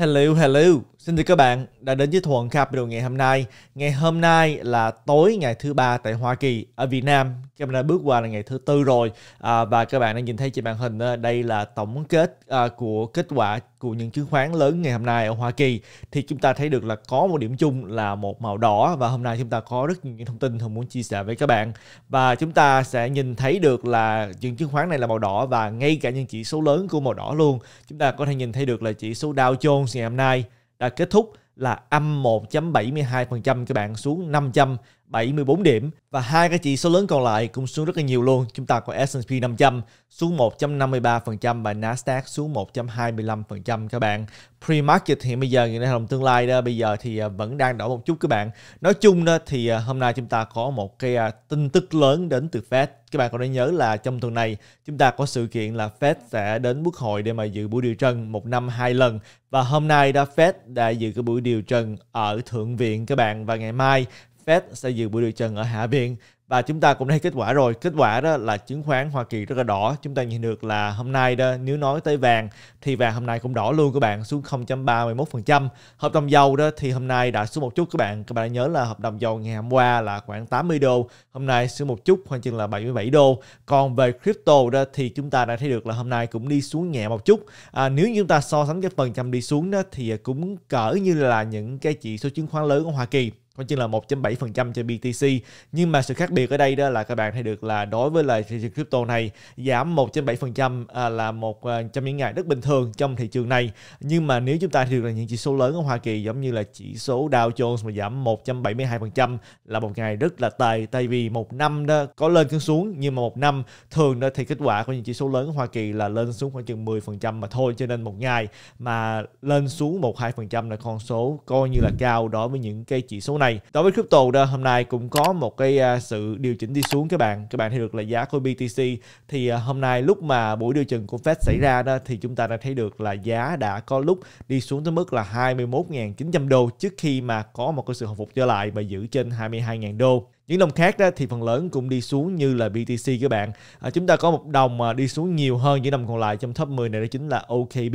Hello, hello. Xin chào các bạn đã đến với Thuận Capital ngày hôm nay. Ngày hôm nay là tối ngày thứ ba tại Hoa Kỳ. Ở Việt Nam, đã bước qua là ngày thứ tư rồi à, và các bạn đang nhìn thấy trên màn hình ờ, đây là tổng kết à, của kết quả của những chứng khoán lớn ngày hôm nay ở Hoa Kỳ thì chúng ta thấy được là có một điểm chung là một màu đỏ và hôm nay chúng ta có rất nhiều những thông tin thường muốn chia sẻ với các bạn và chúng ta sẽ nhìn thấy được là những chứng khoán này là màu đỏ và ngay cả những chỉ số lớn của màu đỏ luôn chúng ta có thể nhìn thấy được là chỉ số Dow Jones ngày hôm nay đã kết thúc là âm 1.72% các bạn xuống 500 74 điểm và hai cái chỉ số lớn còn lại cũng xuống rất là nhiều luôn. Chúng ta có S&P 500 xuống 1.53% và Nasdaq xuống 125% các bạn. Pre-market hiện bây giờ như thế đồng tương lai đó bây giờ thì à, vẫn đang đổ một chút các bạn. Nói chung đó thì à, hôm nay chúng ta có một cái à, tin tức lớn đến từ Fed. Các bạn còn nên nhớ là trong tuần này chúng ta có sự kiện là Fed sẽ đến quốc hội để mà dự buổi điều trần một năm hai lần và hôm nay đã Fed đã dự cái buổi điều trần ở thượng viện các bạn và ngày mai Fed sẽ dự buổi điều trần ở Hạ Viện và chúng ta cũng thấy kết quả rồi kết quả đó là chứng khoán Hoa Kỳ rất là đỏ chúng ta nhìn được là hôm nay đó nếu nói tới vàng thì vàng hôm nay cũng đỏ luôn các bạn xuống 0.31% hợp đồng dầu đó thì hôm nay đã xuống một chút các bạn các bạn nhớ là hợp đồng dầu ngày hôm qua là khoảng 80 đô hôm nay xuống một chút khoảng chừng là 77 đô còn về crypto đó thì chúng ta đã thấy được là hôm nay cũng đi xuống nhẹ một chút à, nếu như chúng ta so sánh cái phần trăm đi xuống đó thì cũng cỡ như là những cái chỉ số chứng khoán lớn của Hoa Kỳ cũng chỉ là 1.7% cho BTC nhưng mà sự khác biệt ở đây đó là các bạn thấy được là đối với là thị trường crypto này giảm 1.7% à, là một à, trong những ngày rất bình thường trong thị trường này nhưng mà nếu chúng ta thấy được là những chỉ số lớn ở Hoa Kỳ giống như là chỉ số Dow Jones mà giảm 172% là một ngày rất là tệ tại vì một năm đó có lên xuống xuống nhưng mà một năm thường đó thì kết quả của những chỉ số lớn ở Hoa Kỳ là lên xuống khoảng chừng 10% mà thôi cho nên một ngày mà lên xuống 1-2% là con số coi như là cao đối với những cái chỉ số này này đối với crypto đó hôm nay cũng có một cái à, sự điều chỉnh đi xuống các bạn các bạn thấy được là giá của BTC thì à, hôm nay lúc mà buổi điều chỉnh của Fed xảy ra đó thì chúng ta đã thấy được là giá đã có lúc đi xuống tới mức là 21.900 đô trước khi mà có một cái sự hồi phục trở lại và giữ trên 22.000 đô những đồng khác đó thì phần lớn cũng đi xuống như là BTC các bạn à, chúng ta có một đồng mà đi xuống nhiều hơn những đồng còn lại trong top 10 này đó chính là OKB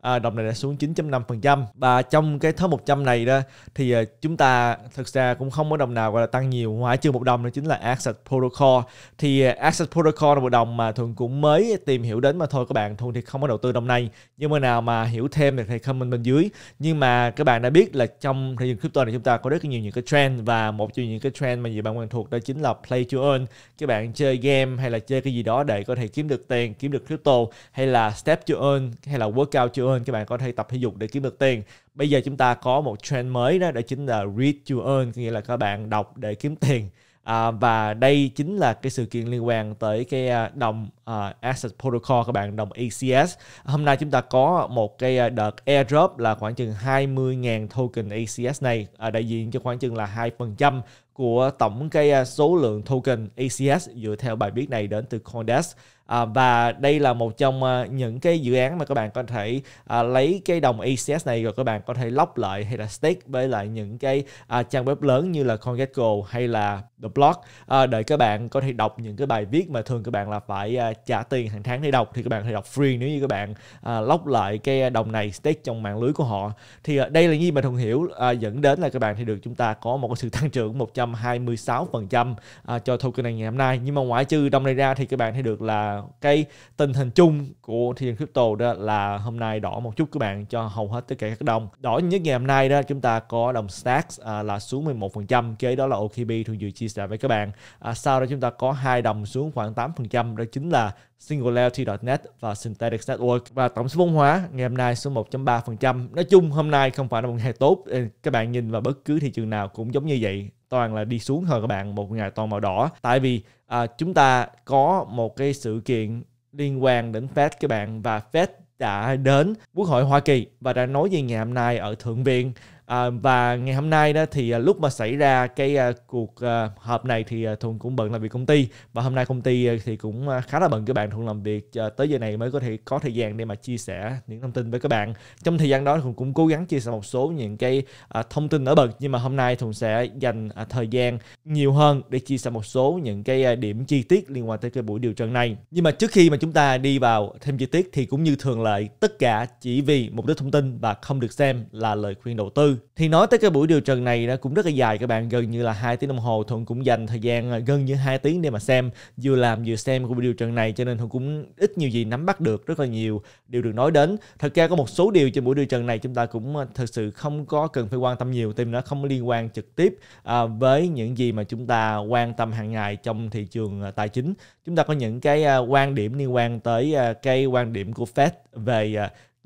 à, đồng này đã xuống 9.5% và trong cái top 100 này đó thì à, chúng ta thực ra cũng không có đồng nào gọi là tăng nhiều ngoại trừ một đồng đó chính là Access Protocol thì à, Access Protocol là một đồng mà thường cũng mới tìm hiểu đến mà thôi các bạn thường thì không có đầu tư đồng này nhưng mà nào mà hiểu thêm thì thầy comment bên dưới nhưng mà các bạn đã biết là trong thị trường crypto này chúng ta có rất nhiều những cái trend và một trong những cái trend mà nhiều bạn quen thuộc đó chính là play to earn các bạn chơi game hay là chơi cái gì đó để có thể kiếm được tiền kiếm được crypto hay là step to earn hay là workout to earn các bạn có thể tập thể dục để kiếm được tiền bây giờ chúng ta có một trend mới đó, đó chính là read to earn nghĩa là các bạn đọc để kiếm tiền À, và đây chính là cái sự kiện liên quan tới cái à, đồng uh, Asset Protocol các bạn, đồng ACS. Hôm nay chúng ta có một cái à, đợt airdrop là khoảng chừng 20.000 token ACS này, à, đại diện cho khoảng chừng là 2% của tổng cái số lượng token ACS dựa theo bài viết này đến từ CoinDesk à, và đây là một trong uh, những cái dự án mà các bạn có thể uh, lấy cái đồng ECS này rồi các bạn có thể lóc lại hay là stake với lại những cái uh, trang web lớn như là CoinGecko hay là The Block à, để các bạn có thể đọc những cái bài viết mà thường các bạn là phải à, trả tiền hàng tháng để đọc thì các bạn có thể đọc free nếu như các bạn à, lóc lại cái đồng này stake trong mạng lưới của họ thì à, đây là gì mà thường hiểu à, dẫn đến là các bạn thì được chúng ta có một sự tăng trưởng 126% à, cho token này ngày hôm nay nhưng mà ngoại trừ đồng này ra thì các bạn thấy được là cái tình hình chung của thị trường crypto đó là hôm nay đỏ một chút các bạn cho hầu hết tất cả các đồng đỏ nhất ngày hôm nay đó chúng ta có đồng stacks à, là xuống 11% kế đó là OKB thường dự chia sẻ với các bạn à, sau đó chúng ta có hai đồng xuống khoảng 8% đó chính là Singularity.net và Synthetic Network và tổng số vốn hóa ngày hôm nay xuống 1.3%. Nói chung hôm nay không phải là một ngày tốt, các bạn nhìn vào bất cứ thị trường nào cũng giống như vậy toàn là đi xuống thôi các bạn một ngày toàn màu đỏ tại vì à, chúng ta có một cái sự kiện liên quan đến Fed các bạn và Fed đã đến Quốc hội Hoa Kỳ và đã nói về ngày hôm nay ở Thượng viện À, và ngày hôm nay đó thì à, lúc mà xảy ra cái à, cuộc à, họp này thì à, thuận cũng bận làm việc công ty và hôm nay công ty à, thì cũng à, khá là bận các bạn thuận làm việc à, tới giờ này mới có thể có thời gian để mà chia sẻ những thông tin với các bạn trong thời gian đó thuận cũng cố gắng chia sẻ một số những cái à, thông tin ở bật nhưng mà hôm nay thuận sẽ dành à, thời gian nhiều hơn để chia sẻ một số những cái à, điểm chi tiết liên quan tới cái buổi điều trần này nhưng mà trước khi mà chúng ta đi vào thêm chi tiết thì cũng như thường lệ tất cả chỉ vì mục đích thông tin và không được xem là lời khuyên đầu tư thì nói tới cái buổi điều trần này nó cũng rất là dài các bạn gần như là hai tiếng đồng hồ thuận cũng dành thời gian à, gần như hai tiếng để mà xem vừa làm vừa xem của buổi điều trần này cho nên thuận cũng ít nhiều gì nắm bắt được rất là nhiều điều được nói đến thật ra có một số điều trên buổi điều trần này chúng ta cũng à, thật sự không có cần phải quan tâm nhiều tại nó không liên quan trực tiếp à, với những gì mà chúng ta quan tâm hàng ngày trong thị trường tài chính chúng ta có những cái quan điểm liên quan tới cái quan điểm của Fed về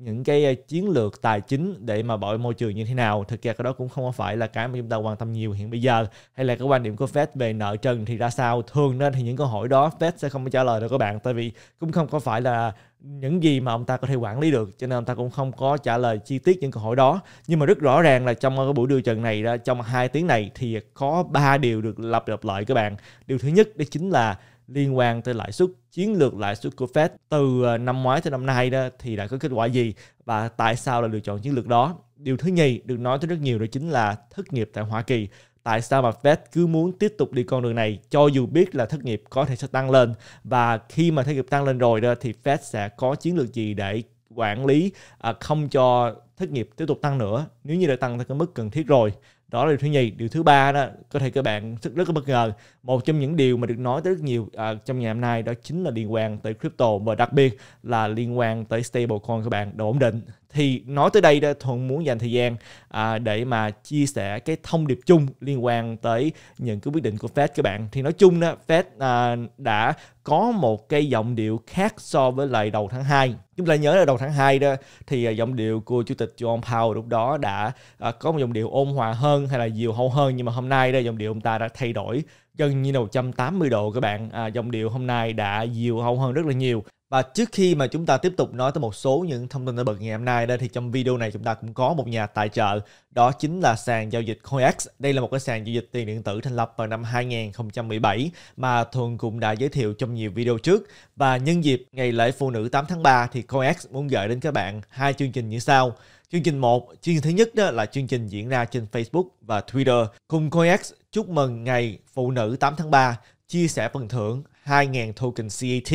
những cái chiến lược tài chính để mà bảo vệ môi trường như thế nào thực ra cái đó cũng không phải là cái mà chúng ta quan tâm nhiều hiện bây giờ hay là cái quan điểm của Fed về nợ trần thì ra sao thường nên thì những câu hỏi đó Fed sẽ không trả lời được các bạn tại vì cũng không có phải là những gì mà ông ta có thể quản lý được cho nên ông ta cũng không có trả lời chi tiết những câu hỏi đó nhưng mà rất rõ ràng là trong cái buổi điều trần này trong hai tiếng này thì có ba điều được lặp lặp lại các bạn điều thứ nhất đó chính là liên quan tới lãi suất, chiến lược lãi suất của Fed từ ờ, năm ngoái tới năm nay đó thì đã có kết quả gì và tại sao là lựa chọn chiến lược đó. Điều thứ nhì được nói tới rất nhiều đó chính là thất nghiệp tại Hoa Kỳ. Tại sao mà Fed cứ muốn tiếp tục đi con đường này cho dù biết là thất nghiệp có thể sẽ tăng lên và khi mà thất nghiệp tăng lên rồi đó thì Fed sẽ có chiến lược gì để quản lý à, không cho thất nghiệp tiếp tục tăng nữa nếu như đã tăng tới cái mức cần thiết rồi đó là điều thứ nhì điều thứ ba đó có thể các bạn rất rất bất ngờ một trong những điều mà được nói tới rất nhiều à, trong ngày hôm nay đó chính là liên quan tới crypto và đặc biệt là liên quan tới stablecoin các bạn độ ổn định thì nói tới đây đó thuận muốn dành thời gian à, để mà chia sẻ cái thông điệp chung liên quan tới những cái quyết định của Fed các bạn thì nói chung đó Fed à, đã có một cái giọng điệu khác so với lại đầu tháng 2. Chúng ta nhớ là đầu tháng 2 đó thì à, giọng điệu của Chủ tịch John Powell lúc đó đã à, có một giọng điệu ôn hòa hơn hay là dịu hậu hơn nhưng mà hôm nay đây giọng điệu ông ta đã thay đổi gần như là 180 độ các bạn. À, giọng điệu hôm nay đã dịu hậu hơn rất là nhiều. Và trước khi mà chúng ta tiếp tục nói tới một số những thông tin nổi bật ngày hôm nay đây thì trong video này chúng ta cũng có một nhà tài trợ đó chính là sàn giao dịch CoinEx. Đây là một cái sàn giao dịch tiền điện tử thành lập vào năm 2017 mà Thuần cũng đã giới thiệu trong nhiều video trước. Và nhân dịp ngày lễ phụ nữ 8 tháng 3 thì CoinEx muốn gửi đến các bạn hai chương trình như sau. Chương trình 1, chương trình thứ nhất đó là chương trình diễn ra trên Facebook và Twitter. Cùng CoinEx chúc mừng ngày phụ nữ 8 tháng 3, chia sẻ phần thưởng 2.000 token CAT.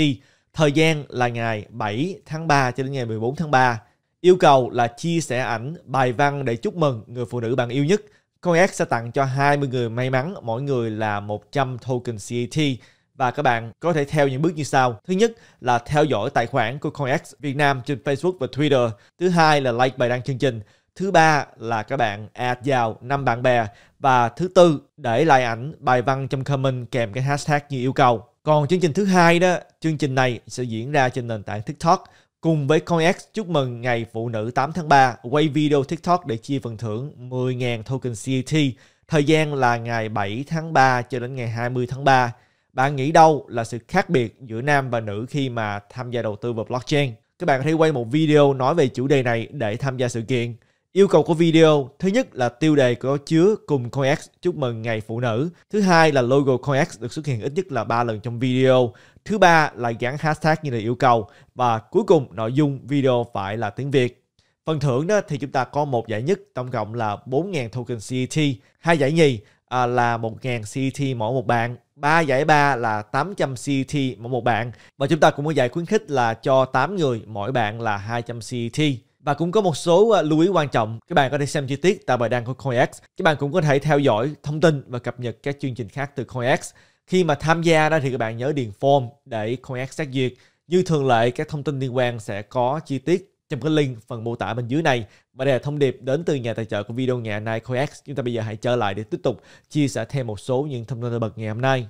Thời gian là ngày 7 tháng 3 cho đến ngày 14 tháng 3 Yêu cầu là chia sẻ ảnh, bài văn để chúc mừng người phụ nữ bạn yêu nhất. Con S sẽ tặng cho 20 người may mắn, mỗi người là 100 token CAT. Và các bạn có thể theo những bước như sau. Thứ nhất là theo dõi tài khoản của CoinEx Việt Nam trên Facebook và Twitter. Thứ hai là like bài đăng chương trình. Thứ ba là các bạn add vào năm bạn bè. Và thứ tư để lại ảnh bài văn trong comment kèm cái hashtag như yêu cầu. Còn chương trình thứ hai đó, chương trình này sẽ diễn ra trên nền tảng TikTok Cùng với CoinEx chúc mừng ngày Phụ nữ 8 tháng 3, quay video TikTok để chia phần thưởng 10.000 token CET. Thời gian là ngày 7 tháng 3 cho đến ngày 20 tháng 3. Bạn nghĩ đâu là sự khác biệt giữa nam và nữ khi mà tham gia đầu tư vào blockchain? Các bạn có thể quay một video nói về chủ đề này để tham gia sự kiện. Yêu cầu của video, thứ nhất là tiêu đề có chứa cùng CoinX chúc mừng ngày phụ nữ. Thứ hai là logo CoinX được xuất hiện ít nhất là 3 lần trong video. Thứ ba là gắn hashtag như là yêu cầu. Và cuối cùng nội dung video phải là tiếng Việt. Phần thưởng đó thì chúng ta có một giải nhất tổng cộng là 4.000 token CET, hai giải nhì à, là 1.000 CET mỗi một bạn. ba giải ba là 800 CET mỗi một bạn và chúng ta cũng có giải khuyến khích là cho 8 người mỗi bạn là 200 CET. Và cũng có một số ờ, lưu ý quan trọng các bạn có thể xem chi tiết tại bài đăng của CoinX Các bạn cũng có thể theo dõi thông tin và cập nhật các chương trình khác từ CoinX Khi mà tham gia đó thì các bạn nhớ điền form để CoinX xét duyệt. Như thường lệ, các thông tin liên quan sẽ có chi tiết trong cái link phần mô tả bên dưới này. Và đây là thông điệp đến từ nhà tài trợ của video ngày hôm nay CoinX Chúng ta bây giờ hãy trở lại để tiếp tục chia sẻ thêm một số những thông tin nổi bật ngày hôm nay.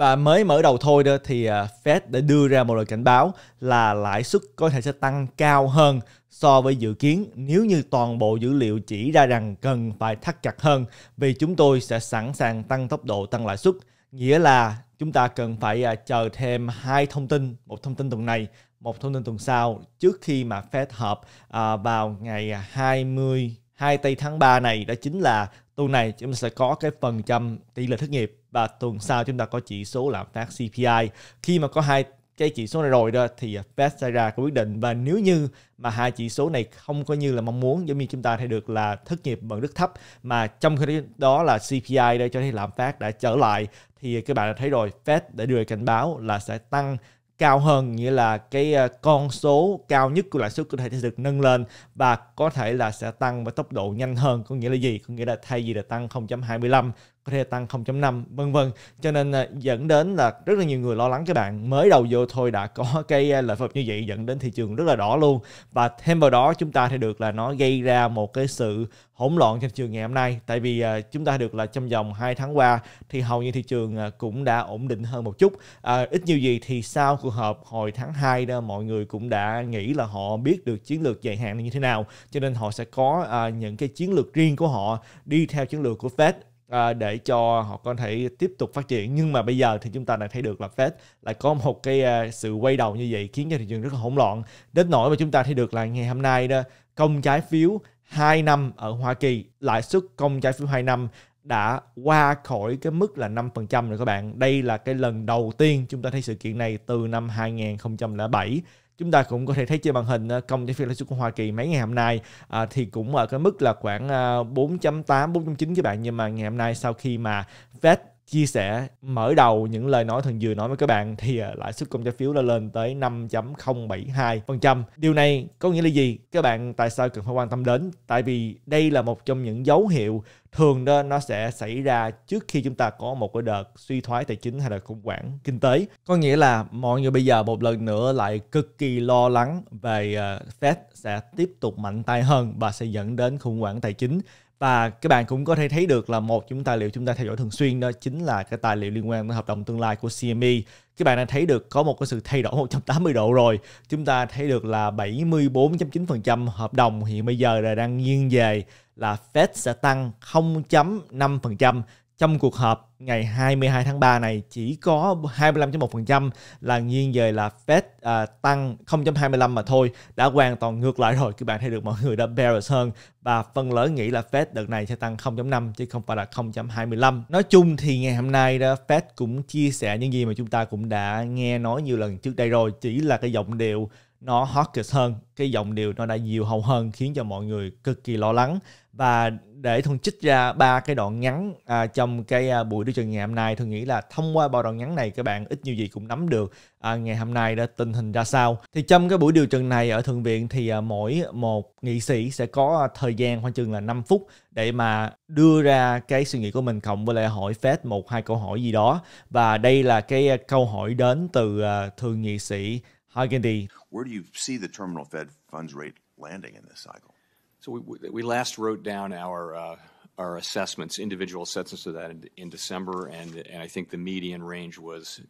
Và mới mở đầu thôi đó thì à, Fed đã đưa ra một lời cảnh báo là lãi suất có thể sẽ tăng cao hơn so với dự kiến nếu như toàn bộ dữ liệu chỉ ra rằng cần phải thắt chặt hơn vì chúng tôi sẽ sẵn sàng tăng tốc độ tăng lãi suất. Nghĩa là chúng ta cần phải à, chờ thêm hai thông tin, một thông tin tuần này, một thông tin tuần sau trước khi mà Fed họp à, vào ngày 20 2 tây tháng 3 này đó chính là tuần này chúng ta sẽ có cái phần trăm tỷ lệ thất nghiệp và tuần sau chúng ta có chỉ số lạm phát CPI khi mà có hai cái chỉ số này rồi đó thì à, Fed sẽ ra quyết định và nếu như mà hai chỉ số này không có như là mong muốn giống như chúng ta thấy được là thất nghiệp vẫn rất thấp mà trong khi đó là CPI đây cho thấy lạm phát đã trở lại thì các bạn đã thấy rồi Fed đã đưa cảnh báo là sẽ tăng cao hơn nghĩa là cái à, con số cao nhất của lãi suất có thể sẽ được nâng lên và có thể là sẽ tăng với tốc độ nhanh hơn có nghĩa là gì có nghĩa là thay vì là tăng 0.25 có thể tăng 0.5 vân vân cho nên à, dẫn đến là rất là nhiều người lo lắng các bạn mới đầu vô thôi đã có cái à, lợi phập như vậy dẫn đến thị trường rất là đỏ luôn và thêm vào đó chúng ta thấy được là nó gây ra một cái sự hỗn loạn trên thị trường ngày hôm nay tại vì à, chúng ta được là trong vòng 2 tháng qua thì hầu như thị trường cũng đã ổn định hơn một chút à, ít nhiều gì thì sau cuộc họp hồi tháng 2 đó mọi người cũng đã nghĩ là họ biết được chiến lược dài hạn như thế nào cho nên họ sẽ có à, những cái chiến lược riêng của họ đi theo chiến lược của Fed À, để cho họ có thể tiếp tục phát triển nhưng mà bây giờ thì chúng ta đã thấy được là Fed lại có một cái à, sự quay đầu như vậy khiến cho thị trường rất là hỗn loạn đến nỗi mà chúng ta thấy được là ngày hôm nay đó công trái phiếu 2 năm ở Hoa Kỳ lãi suất công trái phiếu 2 năm đã qua khỏi cái mức là 5% rồi các bạn. Đây là cái lần đầu tiên chúng ta thấy sự kiện này từ năm 2007 chúng ta cũng có thể thấy trên màn hình ờ, công trái phiếu lãi suất của Hoa Kỳ mấy ngày hôm nay à, thì cũng ở cái mức là khoảng 4.8 à, 4.9 các bạn nhưng mà ngày hôm nay sau khi mà Fed chia sẻ mở đầu những lời nói thường vừa nói với các bạn thì ờ, lãi suất công trái phiếu đã lên tới 5.072%. Điều này có nghĩa là gì? Các bạn tại sao cần phải quan tâm đến? Tại vì đây là một trong những dấu hiệu thường đó nó sẽ xảy ra trước khi chúng ta có một cái đợt suy thoái tài chính hay là khủng hoảng kinh tế có nghĩa là mọi người bây giờ một lần nữa lại cực kỳ lo lắng về ờ, Fed sẽ tiếp tục mạnh tay hơn và sẽ dẫn đến khủng hoảng tài chính và các bạn cũng có thể thấy được là một trong những tài liệu chúng ta theo dõi thường xuyên đó chính là cái tài liệu liên quan đến hợp đồng tương lai của CME các bạn đã thấy được có một cái sự thay đổi 180 độ rồi chúng ta thấy được là 74.9% hợp đồng hiện bây giờ là đang nghiêng về là Fed sẽ tăng 0.5% trong cuộc họp ngày 22 tháng 3 này chỉ có 25.1% là nghiêng về là Fed à, tăng 0.25 mà thôi đã hoàn toàn ngược lại rồi các bạn thấy được mọi người đã bearish hơn và phần lớn nghĩ là Fed đợt này sẽ tăng 0.5 chứ không phải là 0.25 nói chung thì ngày hôm nay đó Fed cũng chia sẻ những gì mà chúng ta cũng đã nghe nói nhiều lần trước đây rồi chỉ là cái giọng điệu nó hawkish hơn cái dòng điều nó đã nhiều hầu hơn khiến cho mọi người cực kỳ lo lắng và để thuần chích ra ba cái đoạn ngắn à, trong cái à, buổi đối trường ngày hôm nay tôi nghĩ là thông qua ba đoạn ngắn này các bạn ít nhiều gì cũng nắm được à, ngày hôm nay đã tình hình ra sao thì trong cái buổi điều trần này ở thượng viện thì à, mỗi một nghị sĩ sẽ có à, thời gian khoảng chừng là 5 phút để mà đưa ra cái suy nghĩ của mình cộng với lại hỏi phép một hai câu hỏi gì đó và đây là cái à, câu hỏi đến từ à, thượng nghị sĩ Hargandi Where do you see the terminal Fed funds rate landing in this cycle? So we, we last wrote down our uh, our assessments, individual assessments of that in, in, December, and and I think the median range was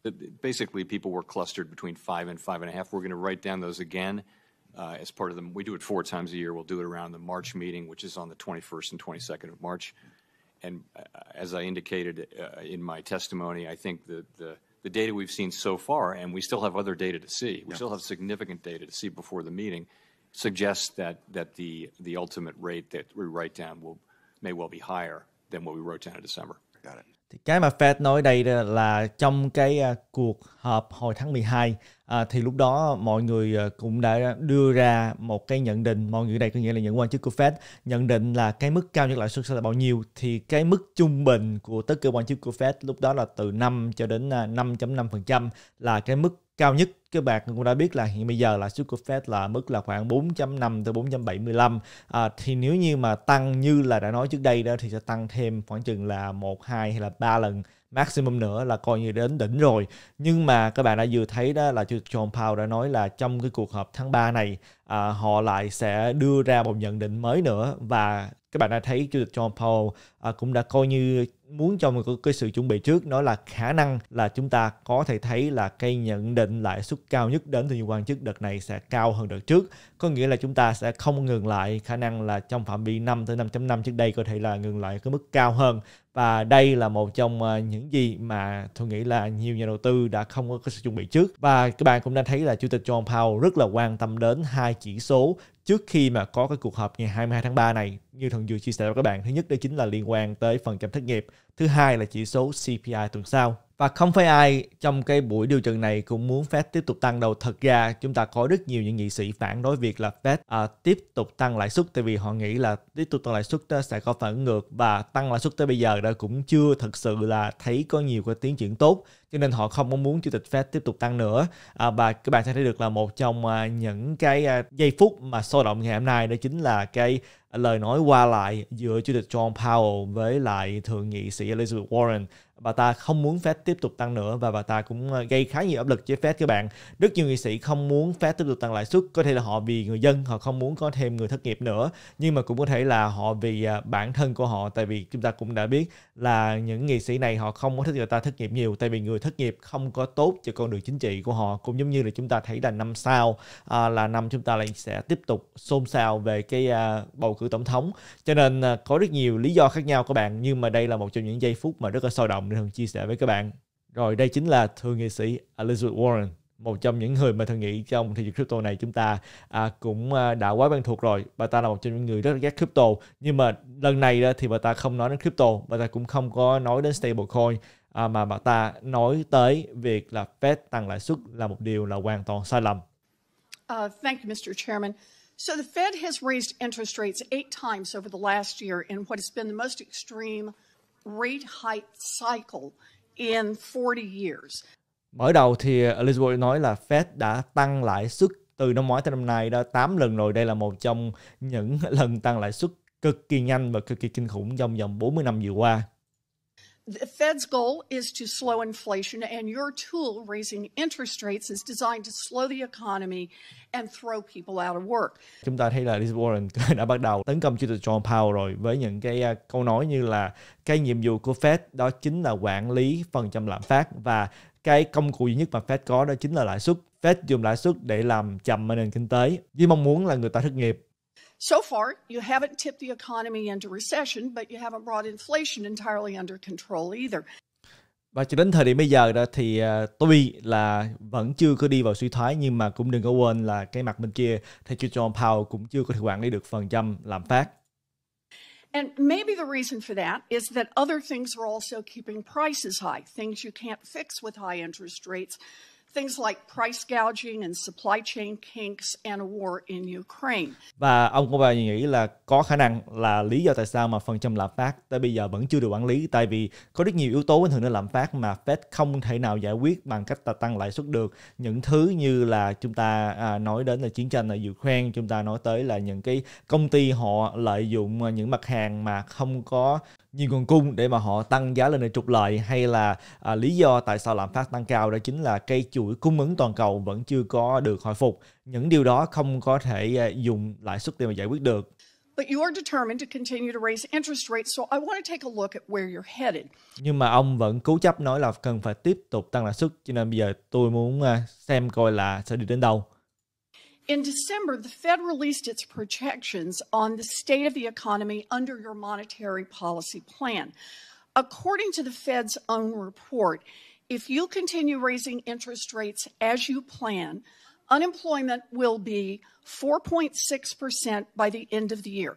basically people were clustered between five and five and a half. We're going to write down those again uh, as part of them. We do it four times a year. We'll do it around the March meeting, which is on the 21st and 22nd of March. And uh, as I indicated uh, in my testimony, I think that the, the the data we've seen so far, and we still have other data to see, we yeah. still have significant data to see before the meeting, suggests that, that the, the ultimate rate that we write down will, may well be higher than what we wrote down in December. Got it. Thì cái mà Fed nói đây là trong cái à, cuộc họp hồi tháng 12 à, thì lúc đó mọi người à, cũng đã đưa ra một cái nhận định, mọi người đây có nghĩa là những quan chức của Fed nhận định là cái mức cao nhất lãi suất sẽ là bao nhiêu thì cái mức trung bình của tất cả quan chức của Fed lúc đó là từ 5 cho đến 5.5% à, là cái mức cao nhất các bạn cũng đã biết là hiện bây giờ là suất của Fed là mức là khoảng 4.5 tới 4.75 à, thì nếu như mà tăng như là đã nói trước đây đó thì sẽ tăng thêm khoảng chừng là một hai hay là ba lần maximum nữa là coi như đến đỉnh rồi nhưng mà các bạn đã vừa thấy đó là John Powell đã nói là trong cái cuộc họp tháng 3 này à, họ lại sẽ đưa ra một nhận định mới nữa và các bạn đã thấy John Powell à, cũng đã coi như muốn cho một cái sự chuẩn bị trước đó là khả năng là chúng ta có thể thấy là cây nhận định lãi suất cao nhất đến từ nhiều quan chức đợt này sẽ cao hơn đợt trước có nghĩa là chúng ta sẽ không ngừng lại khả năng là trong phạm vi 5 tới 5.5 trước đây có thể là ngừng lại cái mức cao hơn và đây là một trong à, những gì mà tôi nghĩ là nhiều nhà đầu tư đã không có sự chuẩn bị trước và các bạn cũng đã thấy là chủ tịch John Powell rất là quan tâm đến hai chỉ số trước khi mà có cái cuộc họp ngày 22 tháng 3 này như thường vừa chia sẻ với các bạn thứ nhất đó chính là liên quan tới phần trăm thất nghiệp. Thứ hai là chỉ số CPI tuần sau và không phải ai trong cái buổi điều trần này cũng muốn Fed tiếp tục tăng đâu. Thật ra chúng ta có rất nhiều những nghị sĩ phản đối việc là Fed à, tiếp tục tăng lãi suất tại vì họ nghĩ là tiếp tục tăng lãi suất sẽ có phản ngược và tăng lãi suất tới bây giờ đã cũng chưa thật sự là thấy có nhiều cái tiến triển tốt cho nên họ không muốn chủ tịch Fed tiếp tục tăng nữa à, và các bạn sẽ thấy được là một trong à, những cái à, giây phút mà sôi động ngày hôm nay đó chính là cái lời nói qua lại giữa chủ tịch John Powell với lại thượng nghị sĩ Elizabeth Warren bà ta không muốn Fed tiếp tục tăng nữa và bà ta cũng ờ, gây khá nhiều áp lực với Fed các bạn. Rất nhiều nghị sĩ không muốn Fed tiếp tục tăng lãi suất, có thể là họ vì người dân, họ không muốn có thêm người thất nghiệp nữa, nhưng mà cũng có thể là họ vì ờ, bản thân của họ tại vì chúng ta cũng đã biết là những nghị sĩ này họ không có thích người ta thất nghiệp nhiều tại vì người thất nghiệp không có tốt cho con đường chính trị của họ cũng giống như là chúng ta thấy là năm sau à, là năm chúng ta lại sẽ tiếp tục xôn xao về cái à, bầu cử tổng thống cho nên à, có rất nhiều lý do khác nhau các bạn nhưng mà đây là một trong những giây phút mà rất là sôi động để Thường chia sẻ với các bạn. Rồi đây chính là thượng nghị sĩ Elizabeth Warren một trong những người mà thân nghĩ trong thị trường crypto này chúng ta à, cũng à, đã quá quen thuộc rồi bà ta là một trong những người rất là ghét crypto nhưng mà lần này đó thì bà ta không nói đến crypto bà ta cũng không có nói đến stablecoin à, mà bà ta nói tới việc là Fed tăng lãi suất là một điều là hoàn toàn sai lầm. Uh, thank you, Mr. Chairman. So the Fed has raised interest rates eight times over the last year in what has been the most extreme rate hike cycle in 40 years. Mở đầu thì Elizabeth nói là Fed đã tăng lãi suất từ năm ngoái tới năm nay đã 8 lần rồi. Đây là một trong những lần tăng lãi suất cực kỳ nhanh và cực kỳ kinh khủng trong vòng 40 năm vừa qua the Fed's goal is to slow inflation, and your tool, raising interest rates, is designed to slow the economy and throw people out of work. Chúng ta thấy là Liz Warren đã bắt đầu tấn công chủ tịch John Powell rồi với những cái uh, câu nói như là cái nhiệm vụ của Fed đó chính là quản lý phần trăm lạm phát và cái công cụ duy nhất mà Fed có đó chính là lãi suất. Fed dùng lãi suất để làm chậm nền kinh tế với mong muốn là người ta thất nghiệp So far, you haven't tipped the economy into recession, but you haven't brought inflation entirely under control either. Và cho đến thời điểm bây giờ đó thì uh, tuy là vẫn chưa có đi vào suy thoái nhưng mà cũng đừng có quên là cái mặt bên kia thì chú John Powell cũng chưa có thể quản lý được phần trăm lạm phát. And maybe the reason for that is that other things are also keeping prices high, things you can't fix with high interest rates, things like price gouging and supply chain kinks and a war in Ukraine. Và ông Koba nghĩ là có khả năng là lý do tại sao mà phần trăm lạm phát tới bây giờ vẫn chưa được quản lý tại vì có rất nhiều yếu tố ảnh hưởng đến lạm phát mà Fed không thể nào giải quyết bằng cách là tăng lãi suất được. Những thứ như là chúng ta à, nói đến là chiến tranh ở Ukraine, chúng ta nói tới là những cái công ty họ lợi dụng à, những mặt hàng mà không có nhiều nguồn cung để mà họ tăng giá lên để trục lợi hay là à, lý do tại sao lạm phát tăng cao đó chính là cái chu chuỗi cung ứng toàn cầu vẫn chưa có được hồi phục. Những điều đó không có thể à, dùng lãi suất để mà giải quyết được. Nhưng mà ông vẫn cố chấp nói là cần phải tiếp tục tăng lãi suất, cho nên bây giờ tôi muốn à, xem coi là sẽ đi đến đâu. In December, the Fed released its projections on the state of the economy under your monetary policy plan. According to the Fed's own report, if you continue raising interest rates as you plan, unemployment will be 4.6% by the end of the year.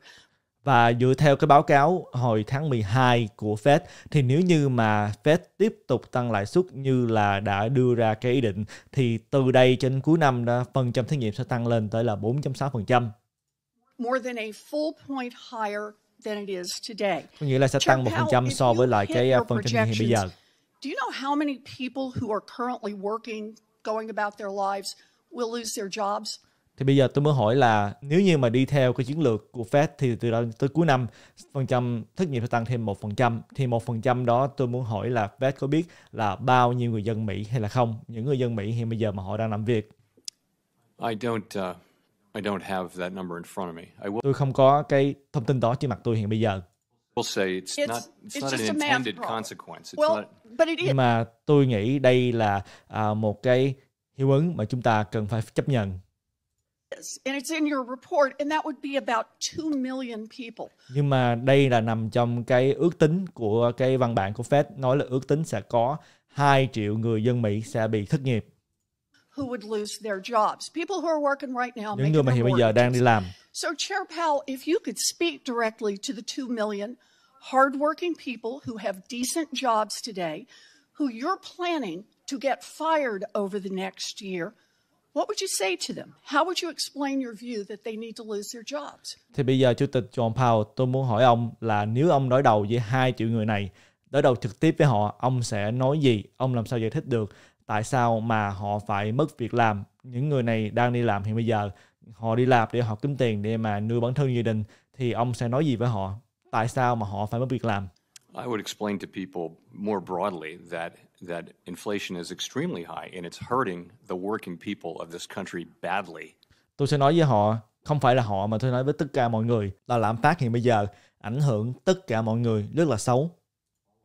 Và dựa theo cái báo cáo hồi tháng 12 của Fed thì nếu như mà Fed tiếp tục tăng lãi suất như là đã đưa ra cái ý định thì từ đây trên cuối năm đó phần trăm thất nghiệp sẽ tăng lên tới là 4.6%. More than a full point higher than it is today. Nghĩa là sẽ tăng 1% so với lại cái uh, phần trăm hiện bây giờ. Do you know how many people who are currently working, going about their lives will lose their jobs? Thì bây giờ tôi mới hỏi là nếu như mà đi theo cái chiến lược của Fed thì từ đó tới cuối năm phần trăm thất nghiệp sẽ tăng thêm một phần trăm. Thì một phần trăm đó tôi muốn hỏi là Fed có biết là bao nhiêu người dân Mỹ hay là không? Những người dân Mỹ hiện bây giờ mà họ đang làm việc. I don't uh, I don't have that number in front of me. I will... Tôi không có cái thông tin đó trên mặt tôi hiện bây giờ. Nhưng mà tôi nghĩ đây là uh, một cái hiệu ứng mà chúng ta cần phải chấp nhận. Nhưng mà đây là nằm trong cái ước tính của cái văn bản của Fed nói là ước tính sẽ có 2 triệu người dân Mỹ sẽ bị thất nghiệp who would lose their jobs. People who are working right now những người mà hiện bây giờ đang đi làm. So Chair Powell, if you could speak directly to the 2 million hardworking people who have decent jobs today, who you're planning to get fired over the next year, what would you say to them? How would you explain your view that they need to lose their jobs? Thì bây giờ Chủ tịch John Powell, tôi muốn hỏi ông là nếu ông đối đầu với hai triệu người này, đối đầu trực tiếp với họ, ông sẽ nói gì? Ông làm sao giải thích được? tại sao mà họ phải mất việc làm những người này đang đi làm hiện bây giờ họ đi làm để họ kiếm tiền để mà nuôi bản thân gia đình thì ông sẽ nói gì với họ tại sao mà họ phải mất việc làm I would explain to people more broadly that that inflation is extremely high and it's hurting the working people of this country badly. Tôi sẽ nói với họ, không phải là họ mà tôi nói với tất cả mọi người là lạm phát hiện bây giờ ảnh hưởng tất cả mọi người rất là xấu.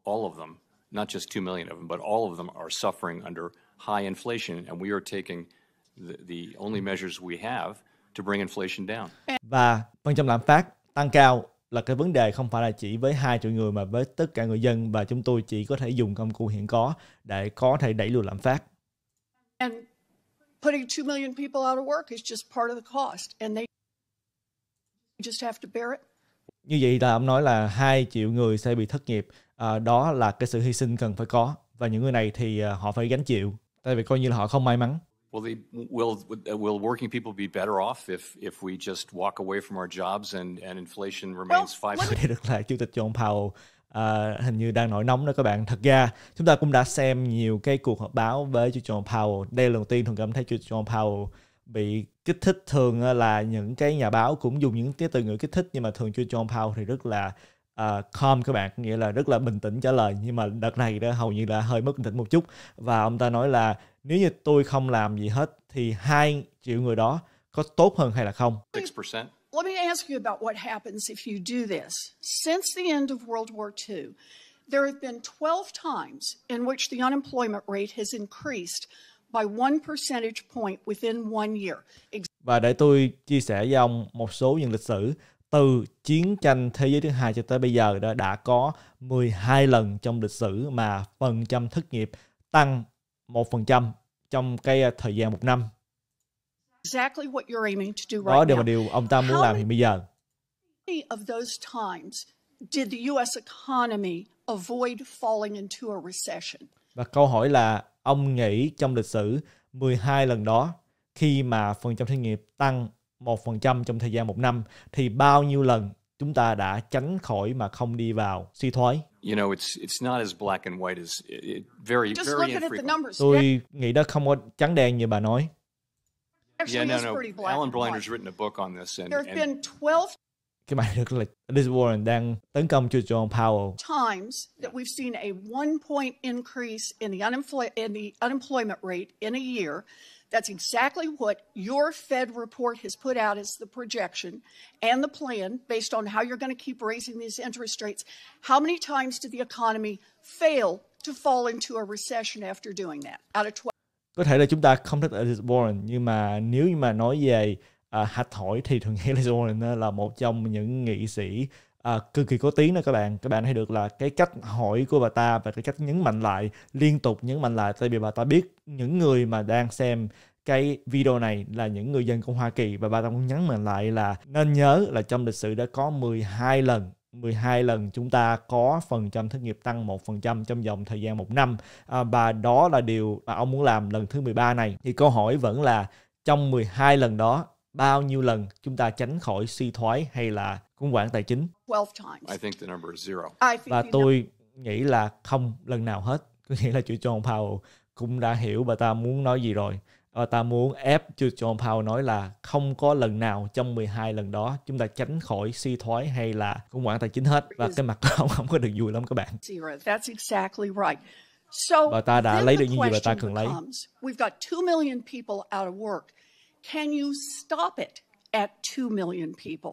All of them not just 2 million of them, but all of them are suffering under high inflation, and we are taking the, the only measures we have to bring inflation down. Và phần trăm lạm phát tăng cao là cái vấn đề không phải là chỉ với hai triệu người mà với tất cả người dân và chúng tôi chỉ có thể dùng công cụ hiện có để có thể đẩy lùi lạm phát. And putting 2 million people out of work is just part of the cost and they just have to bear it. Như vậy là ông nói là 2 triệu người sẽ bị thất nghiệp à, đó là cái sự hy sinh cần phải có và những người này thì à, họ phải gánh chịu tại vì coi như là họ không may mắn Will, they, will, will working people be better off if, if we just walk away from our jobs and, and inflation remains 5%? Đây được là Chủ tịch John Powell à, hình như đang nổi nóng đó các bạn. Thật ra chúng ta cũng đã xem nhiều cái cuộc họp báo với Chủ tịch John Powell. Đây lần đầu tiên thường cảm thấy Chủ tịch John Powell bị kích thích thường là những cái nhà báo cũng dùng những cái từ ngữ kích thích nhưng mà thường Chủ tịch John Powell thì rất là uh, calm các bạn nghĩa là rất là bình tĩnh trả lời nhưng mà đợt này đó hầu như là hơi mất bình tĩnh một chút và ông ta nói là nếu như tôi không làm gì hết thì hai triệu người đó có tốt hơn hay là không? 6%. Let me ask you about what happens if you do this. Since the end of World War II, there have been 12 times in which the unemployment rate has increased by one percentage point within one year. Và để tôi chia sẻ với ông một số những lịch sử từ chiến tranh thế giới thứ hai cho tới bây giờ đã, đã có 12 lần trong lịch sử mà phần trăm thất nghiệp tăng 1% trong cái ờ, thời gian một năm. Exactly what you're aiming to do right Đó điều mà điều ông ta muốn làm hiện bây giờ. Of those times did the US economy avoid falling into a recession? Và câu hỏi là ông nghĩ trong lịch sử 12 lần đó khi mà phần trăm thất nghiệp tăng 1% trong thời gian một năm thì bao nhiêu lần chúng ta đã tránh khỏi mà không đi vào suy thoái. Tôi nghĩ đó không có trắng đen như bà nói. Yeah, no, no. Alan written a book on this, and, and cái bài được là Liz Warren đang tấn công cho John Powell. Times that we've seen a one point increase in the, in the unemployment rate in a year That's exactly what your Fed report has put out as the projection and the plan based on how you're going to keep raising these interest rates. How many times did the economy fail to fall into a recession after doing that? Out of 12. Có thể là chúng ta không thích Elizabeth Warren nhưng mà nếu như mà nói về à, hạch thổi thì thường Elizabeth Warren ờ, là một trong những nghị sĩ à, cực kỳ có tiếng đó các bạn các bạn thấy được là cái cách hỏi của bà ta và cái cách nhấn mạnh lại liên tục nhấn mạnh lại tại vì bà ta biết những người mà đang xem cái video này là những người dân của Hoa Kỳ và bà ta cũng nhấn mạnh lại là nên nhớ là trong lịch sử đã có 12 lần 12 lần chúng ta có phần trăm thất nghiệp tăng 1% trong vòng thời gian một năm à, và đó là điều mà ông muốn làm lần thứ 13 này thì câu hỏi vẫn là trong 12 lần đó bao nhiêu lần chúng ta tránh khỏi suy thoái hay là khủng hoảng tài chính và tôi nghĩ là không lần nào hết có nghĩa là chủ John Powell cũng đã hiểu bà ta muốn nói gì rồi bà ta muốn ép chủ John Powell nói là không có lần nào trong 12 lần đó chúng ta tránh khỏi suy thoái hay là khủng hoảng tài chính hết và cái mặt ông không có được vui lắm các bạn bà ta đã lấy được những gì bà ta cần lấy Can you stop it at 2 million people?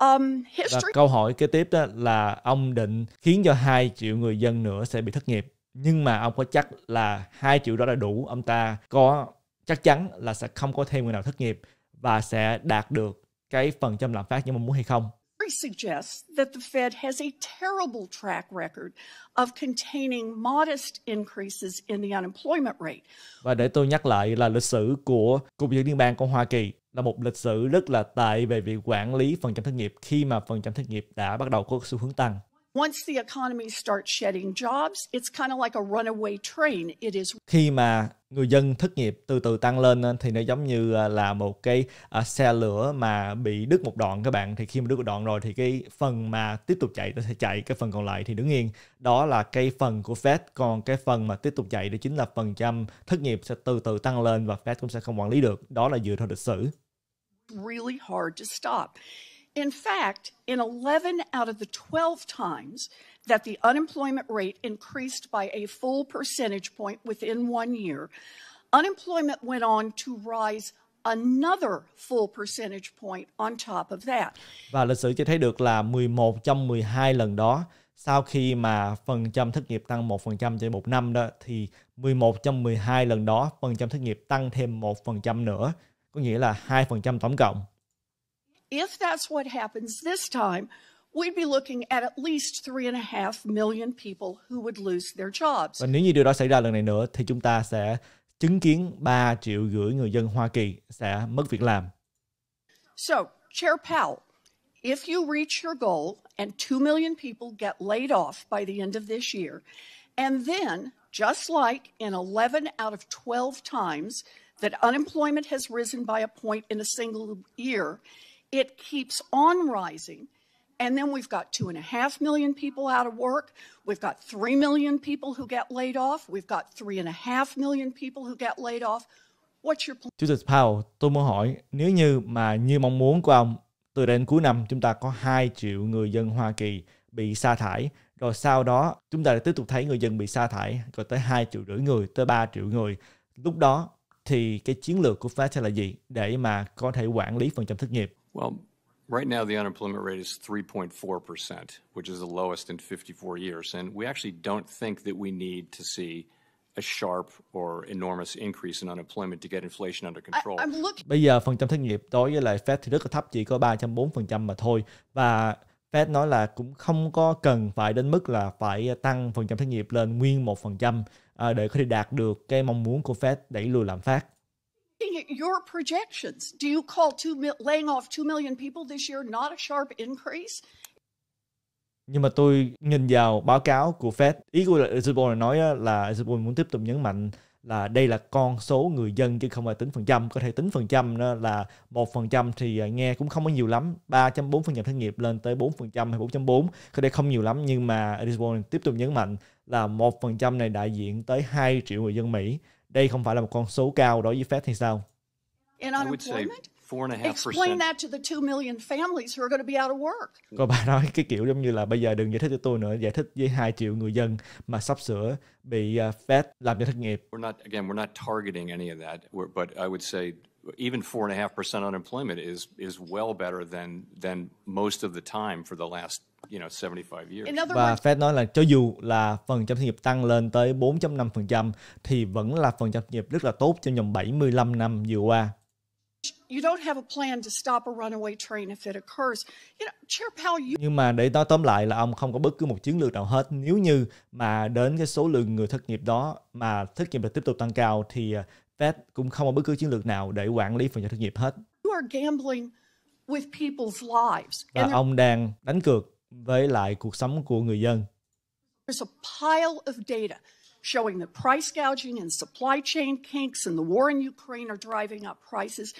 Um, history... Và câu hỏi kế tiếp đó là ông định khiến cho 2 triệu người dân nữa sẽ bị thất nghiệp. Nhưng mà ông có chắc là 2 triệu đó là đủ, ông ta có chắc chắn là sẽ không có thêm người nào thất nghiệp và sẽ đạt được cái phần trăm lạm phát như mong muốn hay không? suggests that the Fed has a terrible track record of containing modest increases in the unemployment rate. Và để tôi nhắc lại là lịch sử của Cục dự liên bang của Hoa Kỳ là một lịch sử rất là tệ về việc quản lý phần trăm thất nghiệp khi mà phần trăm thất nghiệp đã bắt đầu có xu hướng tăng. Once the economy starts shedding jobs, it's kind of like a runaway train. It is Khi mà người dân thất nghiệp từ từ tăng lên thì nó giống như à, là một cái à, xe lửa mà bị đứt một đoạn các bạn thì khi mà đứt một đoạn rồi thì cái phần mà tiếp tục chạy nó sẽ chạy cái phần còn lại thì đứng yên đó là cái phần của Fed còn cái phần mà tiếp tục chạy đó chính là phần trăm thất nghiệp sẽ từ từ tăng lên và Fed cũng sẽ không quản lý được đó là dựa theo lịch sử really hard to stop In fact, in 11 out of the 12 times that the unemployment rate increased by a full percentage point within one year, unemployment went on to rise another full percentage point on top of that. Và lịch sử cho thấy được là 11 trong 12 lần đó sau khi mà phần trăm thất nghiệp tăng 1% trên một năm đó thì 11 trong 12 lần đó phần trăm thất nghiệp tăng thêm 1% nữa, có nghĩa là 2% tổng cộng. if that's what happens this time, we'd be looking at at least three and a half million people who would lose their jobs. Và nếu như điều đó xảy ra lần này nữa thì chúng ta sẽ chứng kiến 3 triệu rưỡi người dân Hoa Kỳ sẽ mất việc làm. So, Chair Powell, if you reach your goal and 2 million people get laid off by the end of this year, and then just like in 11 out of 12 times that unemployment has risen by a point in a single year, It keeps on rising. And then we've got two and a half million people out of work. We've got three million people who get laid off. We've got three and a half million people who get laid off. What's your plan? Chủ tịch Powell, tôi muốn hỏi nếu như mà như mong muốn của ông, từ đến cuối năm chúng ta có 2 triệu người dân Hoa Kỳ bị sa thải, rồi sau đó chúng ta lại tiếp tục thấy người dân bị sa thải, rồi tới 2 triệu rưỡi người, tới 3 triệu người. Lúc đó thì cái chiến lược của Fed sẽ là gì để mà có thể quản lý phần trăm thất nghiệp? Well, right now the unemployment rate is 3.4%, which is the lowest in 54 years. And we actually don't think that we need to see a sharp or enormous increase in unemployment to get inflation under control. Bây giờ phần trăm thất nghiệp đối với lại Fed thì rất là thấp, chỉ có 3.4% mà thôi. Và Fed nói là cũng không có cần phải đến mức là phải tăng phần trăm thất nghiệp lên nguyên 1% à, để có thể đạt được cái mong muốn của Fed đẩy lùi lạm phát your projections. Do you call two, laying off 2 million people this year not a sharp increase? Nhưng mà tôi nhìn vào báo cáo của Fed, ý của Isabel nói là Isabel muốn tiếp tục nhấn mạnh là đây là con số người dân chứ không phải tính phần trăm có thể tính phần trăm đó là một phần trăm thì à, nghe cũng không có nhiều lắm Ba trăm bốn phần trăm thất nghiệp lên tới bốn phần trăm hay 4 bốn. có thể không nhiều lắm nhưng mà Elizabeth tiếp tục nhấn mạnh là một phần trăm này đại diện tới 2 triệu người dân Mỹ đây không phải là một con số cao đối với Fed hay sao? Cô bà nói cái kiểu giống như là bây giờ đừng giải thích cho tôi nữa, giải thích với 2 triệu người dân mà sắp sửa bị à, Fed làm cho thất nghiệp. We're not again, we're not targeting any of that, we're, but I would say even 4.5% unemployment is is well better than than most of the time for the last và Fed nói là cho dù là phần trăm thu nhập tăng lên tới 4.5% thì vẫn là phần trăm thu nhập rất là tốt trong vòng 75 năm vừa qua. Nhưng mà để nói tóm lại là ông không có bất cứ một chiến lược nào hết. Nếu như mà đến cái số lượng người thất nghiệp đó mà thất nghiệp tiếp tục tăng cao thì à, Fed cũng không có bất cứ chiến lược nào để quản lý phần trăm thất nghiệp hết. Và ông đang đánh cược với lại cuộc sống của người dân. There's a pile of data showing that price gouging and supply chain kinks and the war in Ukraine are driving up prices.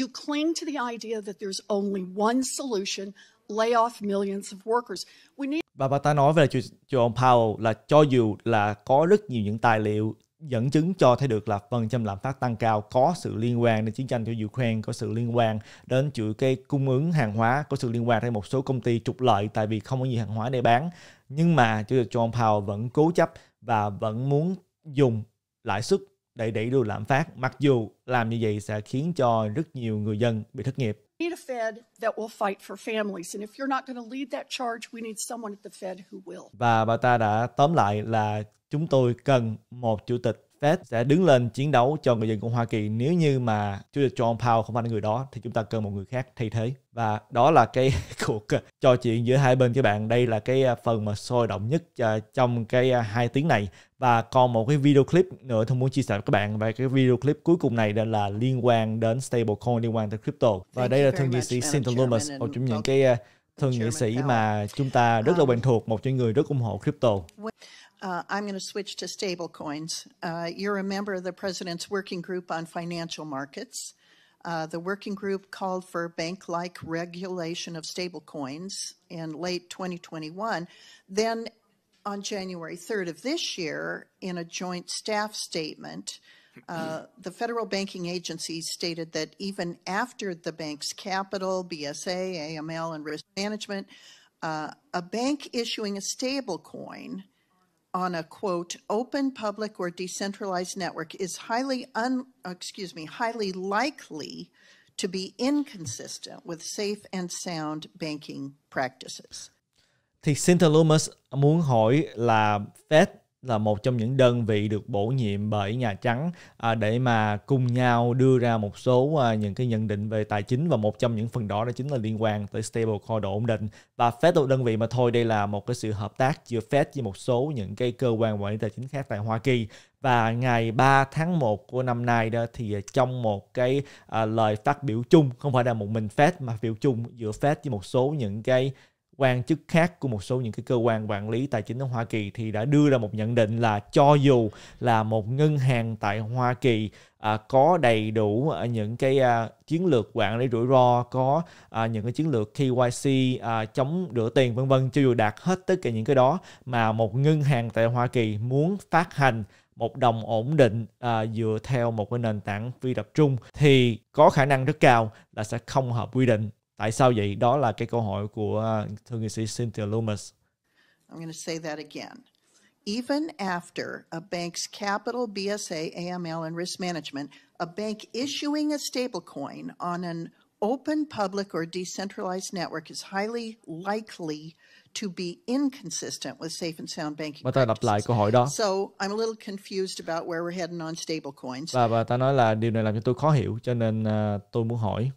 You cling to the idea that there's only one solution, lay off millions of workers. We need Bà bà ta nói về chuyện, chuyện ông Powell là cho dù là có rất nhiều những tài liệu dẫn chứng cho thấy được là phần trăm lạm phát tăng cao có sự liên quan đến chiến tranh của Ukraine, có sự liên quan đến chuỗi cái cung ứng hàng hóa, có sự liên quan đến một số công ty trục lợi tại vì không có nhiều hàng hóa để bán. Nhưng mà Chủ tịch John Powell vẫn cố chấp và vẫn muốn dùng lãi suất để đẩy lùi lạm phát, mặc dù làm như vậy sẽ khiến cho rất nhiều người dân bị thất nghiệp. need a Fed that will fight for families. And if you're not going to lead that charge, we need someone at the Fed who will. Và bà ta đã tóm lại là chúng tôi cần một chủ tịch Fed sẽ đứng lên chiến đấu cho người dân của Hoa Kỳ nếu như mà Chủ tịch John Powell không phải người đó thì chúng ta cần một người khác thay thế và đó là cái cuộc ờ, trò chuyện giữa hai bên các bạn đây là cái ờ, phần mà sôi động nhất ờ, trong cái hai tiếng này và còn một cái video clip nữa tôi muốn chia sẻ với các bạn về cái video clip cuối cùng này đây là liên quan đến stablecoin liên quan tới crypto và đây là thượng nghị sĩ Cynthia Lummis một trong những cái thượng nghị sĩ mà chúng ta rất là quen um, thuộc một trong những người rất ủng hộ crypto uh, I'm going to switch to stablecoins. Uh, you're a member of the President's Working Group on Financial Markets. Uh, the working group called for bank like regulation of stablecoins in late 2021. Then, on January 3rd of this year, in a joint staff statement, uh, the federal banking Agencies stated that even after the bank's capital, BSA, AML, and risk management, uh, a bank issuing a stablecoin on a quote open public or decentralized network is highly un, excuse me highly likely to be inconsistent with safe and sound banking practices. Thì Cynthia Lumos muốn hỏi là Fed là một trong những đơn vị được bổ nhiệm bởi Nhà Trắng à, để mà cùng nhau đưa ra một số à, những cái nhận định về tài chính và một trong những phần đó đó chính là liên quan tới stable stablecoin độ ổn định và Fed là đơn vị mà thôi đây là một cái sự hợp tác giữa Fed với một số những cái cơ quan quản lý tài chính khác tại Hoa Kỳ và ngày 3 tháng 1 của năm nay đó thì à, trong một cái lời phát biểu chung không phải là một mình Fed mà biểu chung giữa Fed với một số những cái quan chức khác của một số những cái cơ quan quản lý tài chính ở Hoa Kỳ thì đã đưa ra một nhận định là cho dù là một ngân hàng tại Hoa Kỳ à, có đầy đủ à, những cái à, chiến lược quản lý rủi ro có à, những cái chiến lược KYC à, chống rửa tiền vân vân cho dù đạt hết tất cả những cái đó mà một ngân hàng tại Hoa Kỳ muốn phát hành một đồng ổn định à, dựa theo một cái nền tảng phi tập trung thì có khả năng rất cao là sẽ không hợp quy định Tại sao vậy? Đó là cái câu hỏi của thượng nghị sĩ Cynthia Loomis. I'm going to say that again. Even after a bank's capital, BSA, AML, and risk management, a bank issuing a stablecoin on an open public or decentralized network is highly likely to be inconsistent with safe and sound banking Bà ta lặp lại câu hỏi đó. So I'm a little confused about where we're heading on stablecoins. Và bà ta nói là điều này làm cho tôi khó hiểu cho nên uh, tôi muốn hỏi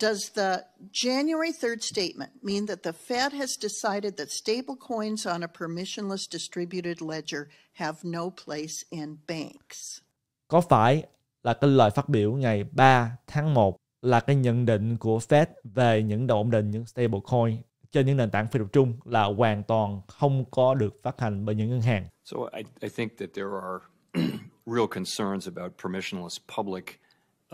does the January 3rd statement mean that the Fed has decided that stable coins on a permissionless distributed ledger have no place in banks? Có phải là cái lời phát biểu ngày 3 tháng 1 là cái nhận định của Fed về những đồng ổn định những stablecoin trên những nền tảng phi tập trung là hoàn toàn không có được phát hành bởi những ngân hàng. So I, I think that there are real concerns about permissionless public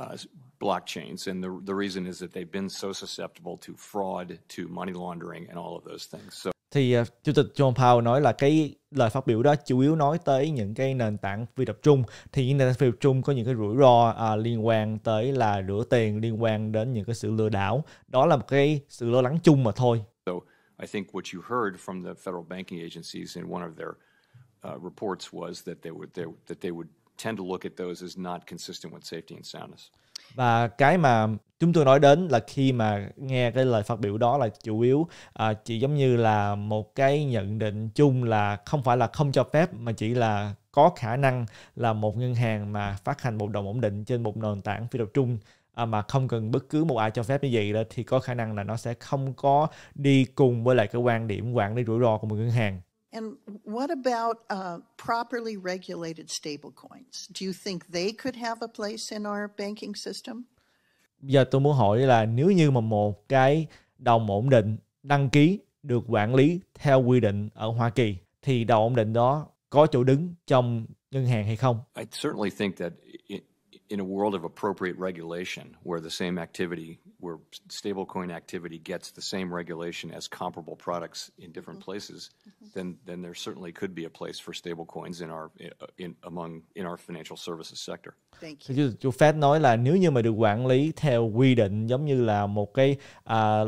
uh, blockchains. And the, the reason is that they've been so susceptible to fraud, to money laundering and all of those things. So thì uh, chủ tịch John Powell nói là cái lời phát biểu đó chủ yếu nói tới những cái nền tảng phi tập trung thì những nền tảng phi tập trung có những cái rủi ro à, liên quan tới là rửa tiền liên quan đến những cái sự lừa đảo đó là một cái sự lo lắng chung mà thôi. So I think what you heard from the federal banking agencies in one of their uh, reports was that they would they, that they would tend to look at those as not consistent with safety and soundness và cái mà chúng tôi nói đến là khi mà nghe cái lời phát biểu đó là chủ yếu à, chỉ giống như là một cái nhận định chung là không phải là không cho phép mà chỉ là có khả năng là một ngân hàng mà phát hành một đồng ổn định trên một nền tảng phi tập trung à, mà không cần bất cứ một ai cho phép như vậy đó thì có khả năng là nó sẽ không có đi cùng với lại cái quan điểm quản lý rủi ro của một ngân hàng And what about uh, properly regulated stablecoins? Do you think they could have a place in our banking system? Giờ tôi muốn hỏi là nếu như mà một cái đồng ổn định đăng ký được quản lý theo quy định ở Hoa Kỳ thì đồng ổn định đó có chỗ đứng trong ngân hàng hay không? I certainly think that in a world of appropriate regulation where the same activity, where stablecoin activity gets the same regulation as comparable products in different mm-hmm. places, mm-hmm. then then there certainly could be a place for stablecoins in our eh, in among in our financial services sector. Thank you. chú Fed nói là nếu như mà được quản lý theo quy định giống như là một cái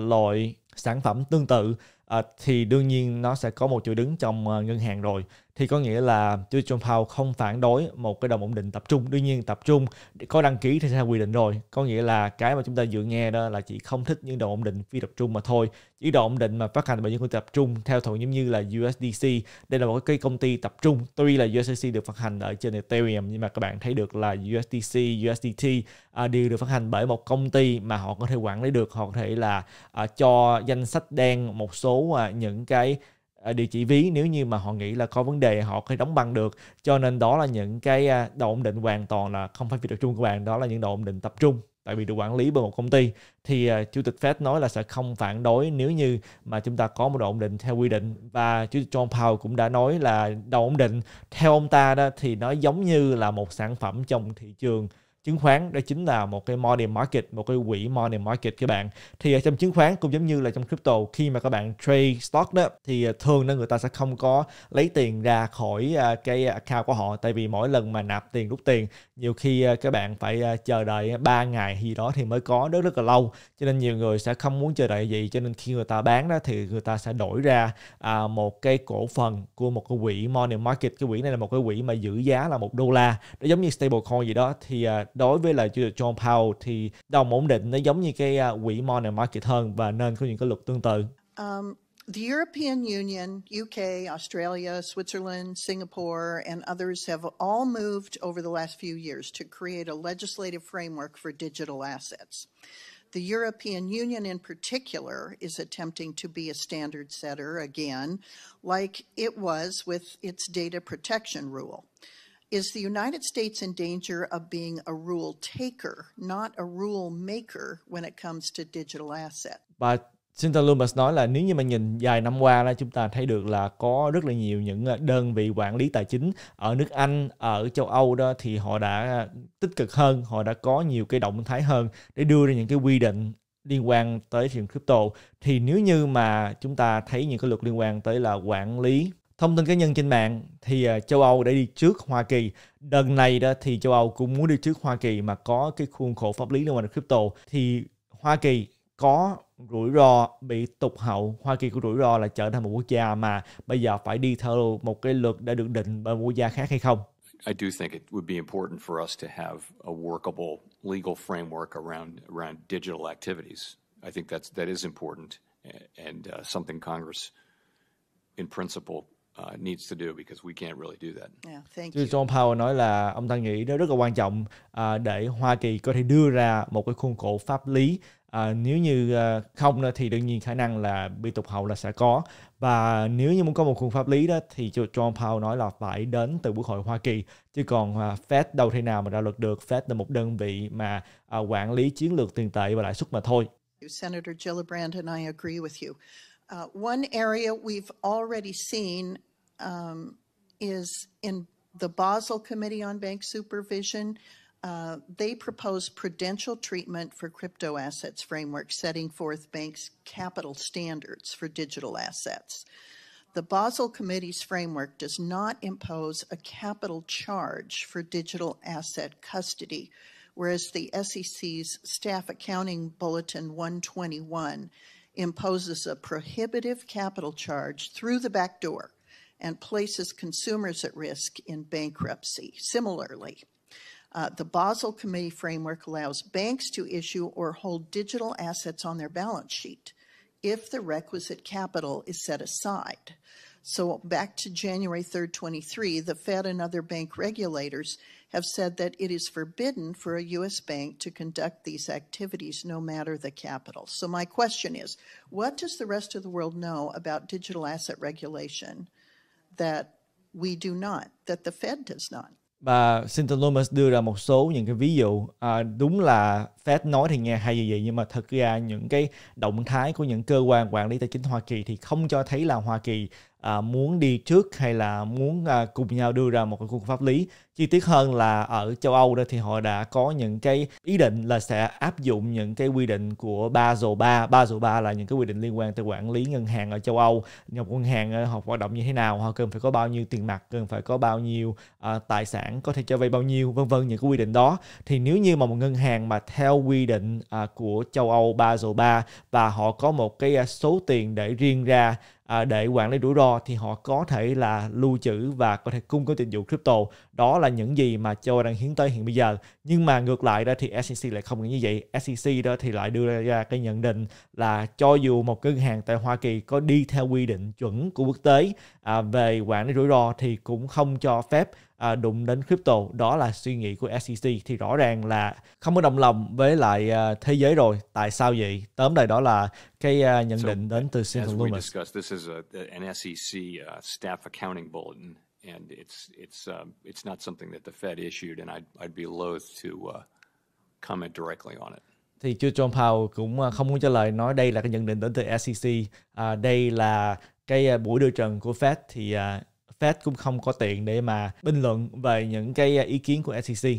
loại sản phẩm tương tự à, thì đương nhiên nó sẽ có một chuỗi đứng trong uh, ngân hàng rồi thì có nghĩa là Chủ tịch Powell không phản đối một cái đồng ổn định tập trung đương nhiên tập trung có đăng ký thì sẽ quy định rồi có nghĩa là cái mà chúng ta vừa nghe đó là chỉ không thích những đồng ổn định phi tập trung mà thôi Chế độ ổn định mà phát hành bởi những công ty tập trung theo thuận giống như là USDC. Đây là một cái công ty tập trung. Tuy là USDC được phát hành ở trên Ethereum nhưng mà các bạn thấy được là USDC, USDT à, đều được phát hành bởi một công ty mà họ có thể quản lý được, họ có thể là à, cho danh sách đen một số à, những cái à, địa chỉ ví nếu như mà họ nghĩ là có vấn đề họ có thể đóng băng được cho nên đó là những cái à, độ ổn định hoàn toàn là không phải việc tập trung của bạn đó là những độ ổn định tập trung tại vì được quản lý bởi một công ty thì à, chủ tịch Fed nói là sẽ không phản đối nếu như mà chúng ta có một độ ổn định theo quy định và chủ tịch John Powell cũng đã nói là độ ổn định theo ông ta đó thì nó giống như là một sản phẩm trong thị trường chứng khoán đó chính là một cái money market một cái quỹ money market các bạn thì ở ờ, trong chứng khoán cũng giống như là trong crypto khi mà các bạn trade stock đó thì ờ, thường là người ta sẽ không có lấy tiền ra khỏi ờ, cái account của họ tại vì mỗi lần mà nạp tiền rút tiền nhiều khi các bạn phải chờ đợi 3 ngày gì đó thì mới có rất rất là lâu cho nên nhiều người sẽ không muốn chờ đợi gì cho nên khi người ta bán đó thì người ta sẽ đổi ra à, một cái cổ phần của một cái quỹ money market cái quỹ này là một cái quỹ mà giữ giá là một đô la nó giống như stable coin gì đó thì đối với là John Powell thì đồng ổn định nó giống như cái quỹ money market hơn và nên có những cái luật tương tự. Um, The European Union, UK, Australia, Switzerland, Singapore, and others have all moved over the last few years to create a legislative framework for digital assets. The European Union, in particular, is attempting to be a standard setter again, like it was with its data protection rule. Is the United States in danger of being a rule taker, not a rule maker when it comes to digital assets? Bà Cynthia Lummis nói là nếu như mà nhìn dài năm qua là chúng ta thấy được là có rất là nhiều những à, đơn vị quản lý tài chính ở nước Anh, à, ở châu Âu đó thì họ đã tích cực hơn, họ đã có nhiều cái động thái hơn để đưa ra những cái quy định liên quan tới thị trường crypto thì nếu như mà chúng ta thấy những cái luật liên quan tới là quản lý Thông tin cá nhân trên mạng thì ờ, châu Âu đã đi trước Hoa Kỳ. Đợt này đó thì châu Âu cũng muốn đi trước Hoa Kỳ mà có cái khuôn khổ pháp lý liên quan đến crypto thì Hoa Kỳ có rủi ro bị tụt hậu Hoa Kỳ có rủi ro là trở thành một quốc gia mà bây giờ phải đi theo một cái luật đã được định bởi quốc gia khác hay không? I do think it would be important for us to have a workable legal framework around around digital activities. I think that's that is important and uh, something Congress in principle Uh, needs to do because we can't really do that. Yeah, thank you. John Powell nói là ông ta nghĩ đó rất là quan trọng uh, để Hoa Kỳ có thể đưa ra một cái khuôn khổ pháp lý À, nếu như à, không thì đương nhiên khả năng là bị tụt hậu là sẽ có và nếu như muốn có một khuôn pháp lý đó thì John Powell nói là phải đến từ Quốc hội Hoa Kỳ chứ còn à, Fed đâu thể nào mà ra luật được Fed là một đơn vị mà à, quản lý chiến lược tiền tệ và lãi suất mà thôi. Senator Gillibrand and I agree with you. Uh, one area we've already seen um, is in the Basel Committee on Bank Supervision. Uh, they propose prudential treatment for crypto assets framework setting forth banks' capital standards for digital assets. The Basel Committee's framework does not impose a capital charge for digital asset custody, whereas the SEC's Staff Accounting Bulletin 121 imposes a prohibitive capital charge through the back door and places consumers at risk in bankruptcy. Similarly, uh, the Basel Committee framework allows banks to issue or hold digital assets on their balance sheet if the requisite capital is set aside. So back to January 3rd, 23, the Fed and other bank regulators have said that it is forbidden for a U.S. bank to conduct these activities no matter the capital. So, my question is what does the rest of the world know about digital asset regulation that we do not, that the Fed does not? Bà Cynthia Lomas đưa ra một số những cái ví dụ à, đúng là Fed nói thì nghe hay gì vậy nhưng mà thật ra những cái động thái của những cơ quan quản lý tài chính Hoa Kỳ thì không cho thấy là Hoa Kỳ à, muốn đi trước hay là muốn à, cùng nhau đưa ra một cái khuôn pháp lý chi tiết hơn là ở châu Âu đó thì họ đã có những cái ý định là sẽ áp dụng những cái quy định của Basel 3 Basel 3 là những cái quy định liên quan tới quản lý ngân hàng ở châu Âu nhập ngân hàng à, họ hoạt động như thế nào họ cần phải có bao nhiêu tiền mặt cần phải có bao nhiêu à, tài sản có thể cho vay bao nhiêu vân vân những cái quy định đó thì nếu như mà một ngân hàng mà theo quy định à, của châu Âu Basel 3 và họ có một cái à, số tiền để riêng ra à, để quản lý rủi ro thì họ có thể là lưu trữ và có thể cung cấp dịch vụ crypto đó là những gì mà châu đang hiến tới hiện bây giờ nhưng mà ngược lại đó thì SEC lại không nghĩ như vậy SEC đó thì lại đưa ra cái nhận định là cho dù một ngân hàng tại Hoa Kỳ có đi theo quy định chuẩn của quốc tế à, về quản lý rủi ro thì cũng không cho phép à, đụng đến crypto đó là suy nghĩ của SEC thì rõ ràng là không có đồng lòng với lại à, thế giới rồi tại sao vậy tóm lại đó là cái à, nhận so, định đến từ Cynthia Loomis this is a, an SEC uh, staff accounting bulletin and it's it's uh, it's not something that the Fed issued and I'd I'd be loath to uh, comment directly on it thì chú John Powell cũng à, không muốn trả lời nói đây là cái nhận định đến từ SEC à, đây là cái à, buổi đưa trần của Fed thì à, Fed cũng không có tiền để mà bình luận về những cái à, ý kiến của SEC.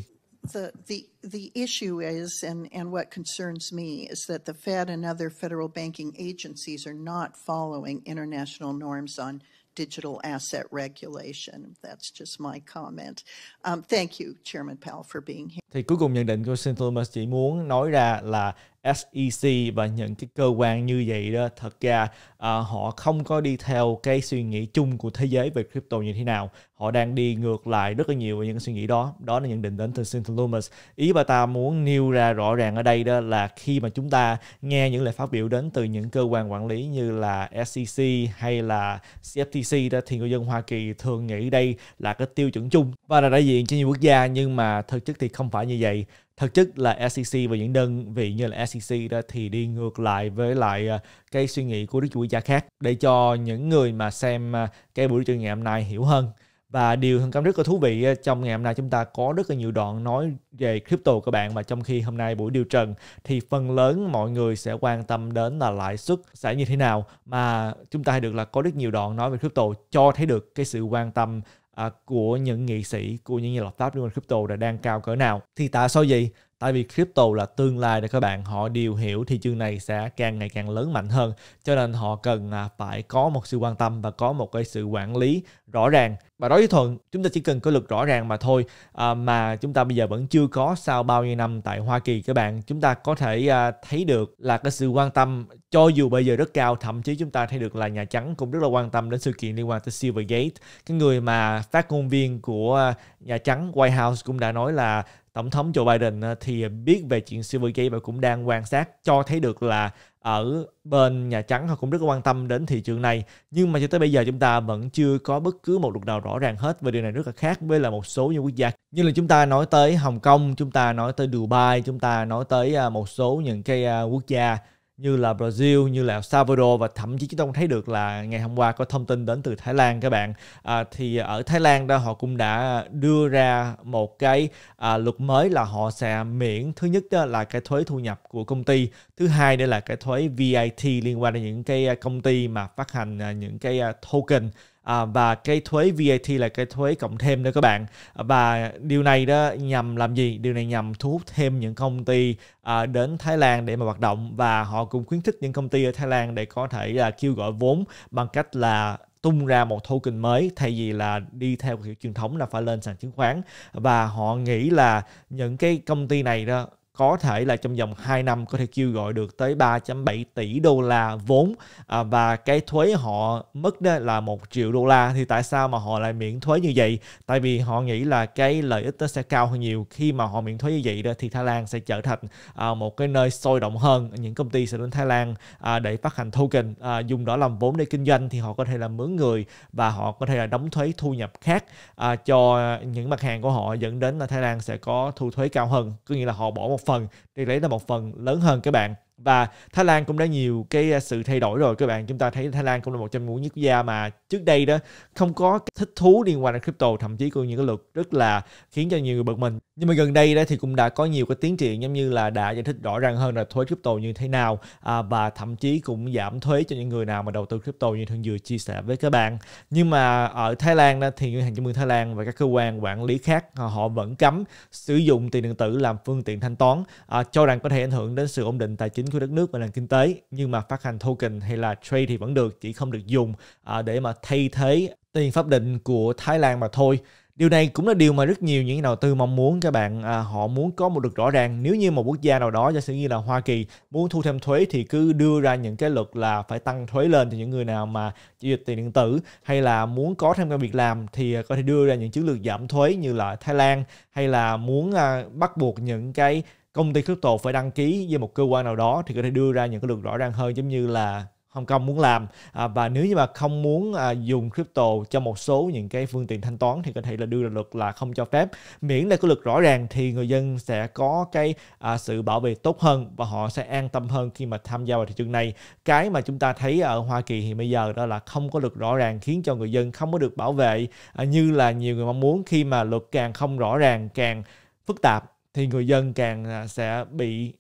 The, the, the issue is, and, and what concerns me, is that the Fed and other federal banking agencies are not following international norms on digital asset regulation. That's just my comment. Um, thank you, Chairman Powell, for being here. Thì cuối cùng nhận định của Cynthia Lummis chỉ muốn nói ra là SEC và những cái cơ quan như vậy đó thật ra à, họ không có đi theo cái suy nghĩ chung của thế giới về crypto như thế nào họ đang đi ngược lại rất là nhiều về những suy nghĩ đó đó là nhận định đến từ Cynthia Loomis ý bà ta muốn nêu ra rõ ràng ở đây đó là khi mà chúng ta nghe những lời phát biểu đến từ những cơ quan quản lý như là SEC hay là CFTC đó thì người dân Hoa Kỳ thường nghĩ đây là cái tiêu chuẩn chung và là đại diện cho nhiều quốc gia nhưng mà thực chất thì không phải như vậy thực chất là SEC và những đơn vị như là SEC đó thì đi ngược lại với lại à, cái suy nghĩ của đức chủ gia khác để cho những người mà xem à, cái buổi trường ngày hôm nay hiểu hơn và điều thần cảm rất là thú vị à, trong ngày hôm nay chúng ta có rất là nhiều đoạn nói về crypto các bạn và trong khi hôm nay buổi điều trần thì phần lớn mọi người sẽ quan tâm đến là lãi suất sẽ như thế nào mà chúng ta thấy được là có rất nhiều đoạn nói về crypto cho thấy được cái sự quan tâm à, của những nghị sĩ của những nhà lập pháp liên quan crypto đã đang cao cỡ nào thì tại sao gì tại vì crypto là tương lai để các bạn họ đều hiểu thị trường này sẽ càng ngày càng lớn mạnh hơn cho nên họ cần à, phải có một sự quan tâm và có một cái sự quản lý rõ ràng và đối với thuận chúng ta chỉ cần có luật rõ ràng mà thôi à, mà chúng ta bây giờ vẫn chưa có sau bao nhiêu năm tại hoa kỳ các bạn chúng ta có thể à, thấy được là cái sự quan tâm cho dù bây giờ rất cao thậm chí chúng ta thấy được là Nhà Trắng cũng rất là quan tâm đến sự kiện liên quan tới Silvergate cái người mà phát ngôn viên của à, Nhà Trắng White House cũng đã nói là Tổng thống Joe Biden à, thì biết về chuyện Silvergate và cũng đang quan sát cho thấy được là ở bên Nhà Trắng họ cũng rất quan tâm đến thị trường này nhưng mà cho tới bây giờ chúng ta vẫn chưa có bất cứ một luật nào rõ ràng hết về điều này rất là khác với là một số những quốc gia như là chúng ta nói tới Hồng Kông chúng ta nói tới Dubai chúng ta nói tới à, một số những cái quốc gia như là Brazil, như là El Salvador và thậm chí chúng ta cũng thấy được là ngày hôm qua có thông tin đến từ Thái Lan các bạn. À, thì ở Thái Lan đó họ cũng đã đưa ra một cái à, luật mới là họ sẽ miễn thứ nhất đó là cái thuế thu nhập của công ty, thứ hai đây là cái thuế VAT liên quan đến những cái à, công ty mà phát hành à, những cái à, token à, và cái thuế VAT là cái thuế cộng thêm đó các bạn à, và điều này đó nhằm làm gì điều này nhằm thu hút thêm những công ty à, đến Thái Lan để mà hoạt động và họ cũng khuyến khích những công ty ở Thái Lan để có thể là kêu gọi vốn bằng cách là tung ra một token mới thay vì là đi theo kiểu truyền thống là phải lên sàn chứng khoán và họ nghĩ là những cái công ty này đó có thể là trong vòng 2 năm có thể kêu gọi được tới 3.7 tỷ đô la vốn à, và cái thuế họ mất đó là 1 triệu đô la thì tại sao mà họ lại miễn thuế như vậy? Tại vì họ nghĩ là cái lợi ích nó sẽ cao hơn nhiều khi mà họ miễn thuế như vậy đó thì Thái Lan sẽ trở thành à, một cái nơi sôi động hơn những công ty sẽ đến Thái Lan à, để phát hành token à, dùng đó làm vốn để kinh doanh thì họ có thể là mướn người và họ có thể là đóng thuế thu nhập khác à, cho những mặt hàng của họ dẫn đến là Thái Lan sẽ có thu thuế cao hơn có nghĩa là họ bỏ một phần thì lấy là một phần lớn hơn các bạn và Thái Lan cũng đã nhiều cái à, sự thay đổi rồi các bạn chúng ta thấy Thái Lan cũng là một trong những quốc gia mà trước đây đó không có thích thú liên quan đến crypto thậm chí có những cái luật rất là khiến cho nhiều người bực mình nhưng mà gần đây đó thì cũng đã có nhiều cái tiến triển giống như là đã giải thích rõ ràng hơn là thuế crypto như thế nào à, và thậm chí cũng giảm thuế cho những người nào mà đầu tư crypto như thường vừa chia sẻ với các bạn nhưng mà ở Thái Lan đó thì ngân hàng trung ương Thái Lan và các cơ quan quản lý khác à, họ vẫn cấm sử dụng tiền điện tử làm phương tiện thanh toán à, cho rằng có thể ảnh hưởng đến sự ổn định tài chính của đất nước và nền kinh tế nhưng mà phát hành token hay là trade thì vẫn được chỉ không được dùng à, để mà thay thế tiền pháp định của Thái Lan mà thôi điều này cũng là điều mà rất nhiều những nhà đầu tư mong muốn các bạn à, họ muốn có một được rõ ràng nếu như một quốc gia nào đó giả sử như là Hoa Kỳ muốn thu thêm thuế thì cứ đưa ra những cái luật là phải tăng thuế lên cho những người nào mà giao dịch tiền điện tử hay là muốn có thêm công việc làm thì à, có thể đưa ra những chiến lược giảm thuế như là Thái Lan hay là muốn à, bắt buộc những cái công ty crypto phải đăng ký với một cơ quan nào đó thì có thể đưa ra những cái luật rõ ràng hơn giống như là Hong Kong muốn làm à, và nếu như mà không muốn à, dùng crypto cho một số những cái phương tiện thanh toán thì có thể là đưa ra luật là không cho phép miễn là có luật rõ ràng thì người dân sẽ có cái à, sự bảo vệ tốt hơn và họ sẽ an tâm hơn khi mà tham gia vào thị trường này cái mà chúng ta thấy ở Hoa Kỳ hiện bây giờ đó là không có luật rõ ràng khiến cho người dân không có được bảo vệ à, như là nhiều người mong muốn khi mà luật càng không rõ ràng càng phức tạp thì người dân càng à, sẽ bị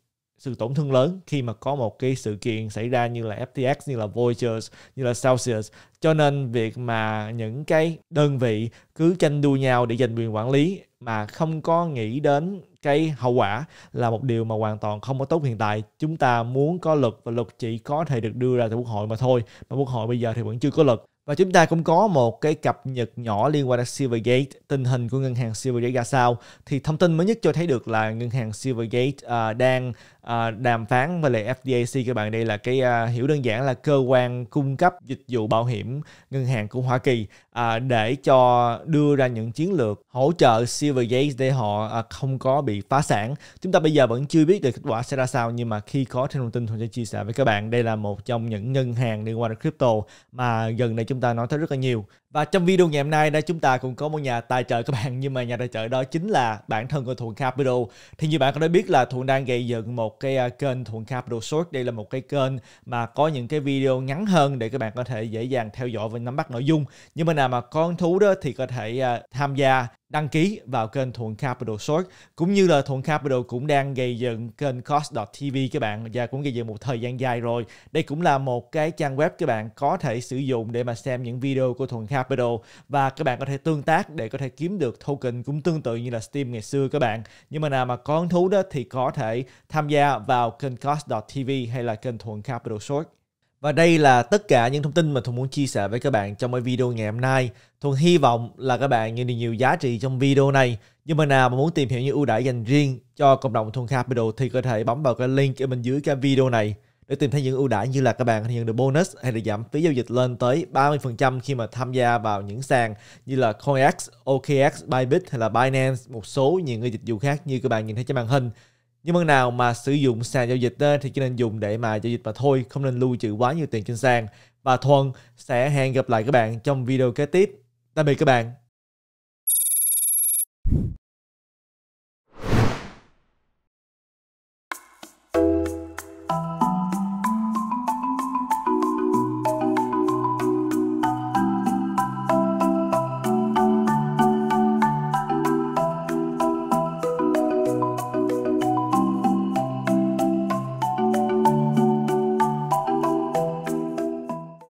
sự tổn thương lớn khi mà có một cái sự kiện xảy ra như là FTX, như là Voyagers, như là Celsius. Cho nên việc mà những cái đơn vị cứ tranh đua nhau để giành quyền quản lý mà không có nghĩ đến cái hậu quả là một điều mà hoàn toàn không có tốt hiện tại. Chúng ta muốn có luật và luật chỉ có thể được đưa ra từ quốc hội mà thôi. Mà quốc hội bây giờ thì vẫn chưa có luật. Và chúng ta cũng có một cái cập nhật nhỏ liên quan đến Silvergate, tình hình của ngân hàng Silvergate ra sao. Thì thông tin mới nhất cho thấy được là ngân hàng Silvergate uh, à, đang uh, đàm phán với lại FDIC các bạn. Đây là cái uh, hiểu đơn giản là cơ quan cung cấp dịch vụ bảo hiểm ngân hàng của Hoa Kỳ uh, để cho đưa ra những chiến lược hỗ trợ Silvergate để họ uh, không có bị phá sản. Chúng ta bây giờ vẫn chưa biết được kết quả sẽ ra sao nhưng mà khi có thêm thông tin tôi sẽ chia sẻ với các bạn. Đây là một trong những ngân hàng liên quan đến crypto mà gần đây chúng ta nói tới rất là nhiều và trong video ngày hôm nay đây chúng ta cũng có một nhà tài trợ các bạn nhưng mà nhà tài trợ đó chính là bản thân của Thuận Capital. Thì như bạn có đã biết là Thuận đang gây dựng một cái à, kênh Thuận Capital Short. Đây là một cái kênh mà có những cái video ngắn hơn để các bạn có thể dễ dàng theo dõi và nắm bắt nội dung. Nhưng mà nào mà con thú đó thì có thể à, tham gia đăng ký vào kênh Thuận Capital Short cũng như là Thuận Capital cũng đang gây dựng kênh cost.tv các bạn và cũng gây dựng một thời gian dài rồi. Đây cũng là một cái trang web các bạn có thể sử dụng để mà xem những video của Thuận Capital Capital và các bạn có thể tương tác để có thể kiếm được token cũng tương tự như là Steam ngày xưa các bạn. Nhưng mà nào mà có hứng thú đó thì có thể tham gia vào kênh Cost.tv hay là kênh Thuận Capital Short. Và đây là tất cả những thông tin mà Thuận muốn chia sẻ với các bạn trong cái video ngày hôm nay. Thuận hy vọng là các bạn nhận được nhiều giá trị trong video này. Nhưng mà nào mà muốn tìm hiểu những ưu đãi dành riêng cho cộng đồng Thuận Capital thì có thể bấm vào cái link ở bên dưới cái video này để tìm thấy những ưu đãi như là các bạn nhận được bonus hay là giảm phí giao dịch lên tới 30% khi mà tham gia vào những sàn như là CoinX, OKX, Bybit hay là Binance, một số những cái dịch vụ khác như các bạn nhìn thấy trên màn hình. Nhưng mà nào mà sử dụng sàn giao dịch thì chỉ nên dùng để mà giao dịch mà thôi, không nên lưu trữ quá nhiều tiền trên sàn. Và Thuần sẽ hẹn gặp lại các bạn trong video kế tiếp. Tạm biệt các bạn.